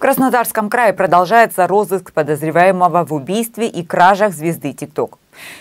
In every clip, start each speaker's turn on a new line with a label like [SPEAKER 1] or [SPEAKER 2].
[SPEAKER 1] В Краснодарском крае продолжается розыск подозреваемого в убийстве и кражах звезды ТикТок.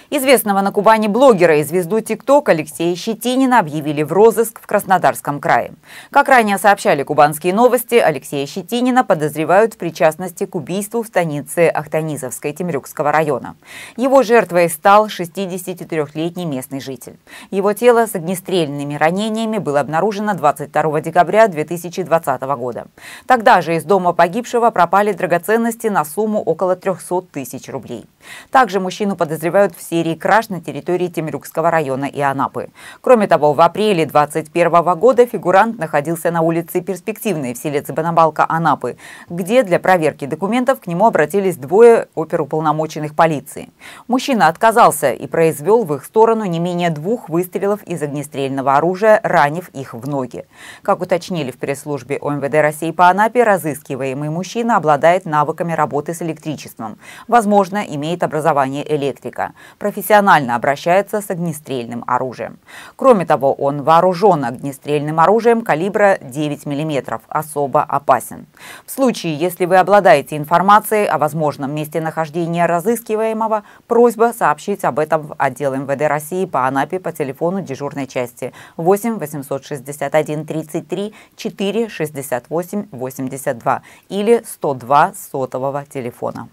[SPEAKER 1] Известного на Кубани блогера и звезду ТикТок Алексея Щетинина объявили в розыск в Краснодарском крае. Как ранее сообщали кубанские новости, Алексея Щетинина подозревают в причастности к убийству в станице Ахтанизовской Темрюкского района. Его жертвой стал 64 летний местный житель. Его тело с огнестрельными ранениями было обнаружено 22 декабря 2020 года. Тогда же из дома погибшего пропали драгоценности на сумму около 300 тысяч рублей. Также мужчину подозревают продолжают в серии краж на территории Темрюкского района и Анапы. Кроме того, в апреле 2021 года фигурант находился на улице Перспективной в селе Цыбанабалка Анапы, где для проверки документов к нему обратились двое оперуполномоченных полиции. Мужчина отказался и произвел в их сторону не менее двух выстрелов из огнестрельного оружия, ранив их в ноги. Как уточнили в пресс-службе ОМВД России по Анапе, разыскиваемый мужчина обладает навыками работы с электричеством. Возможно, имеет образование электрика профессионально обращается с огнестрельным оружием. Кроме того, он вооружен огнестрельным оружием калибра 9 мм, особо опасен. В случае, если вы обладаете информацией о возможном месте нахождения разыскиваемого, просьба сообщить об этом в отдел МВД России по Анапе по телефону дежурной части 8 861 33 4 68 82 или 102 сотового телефона.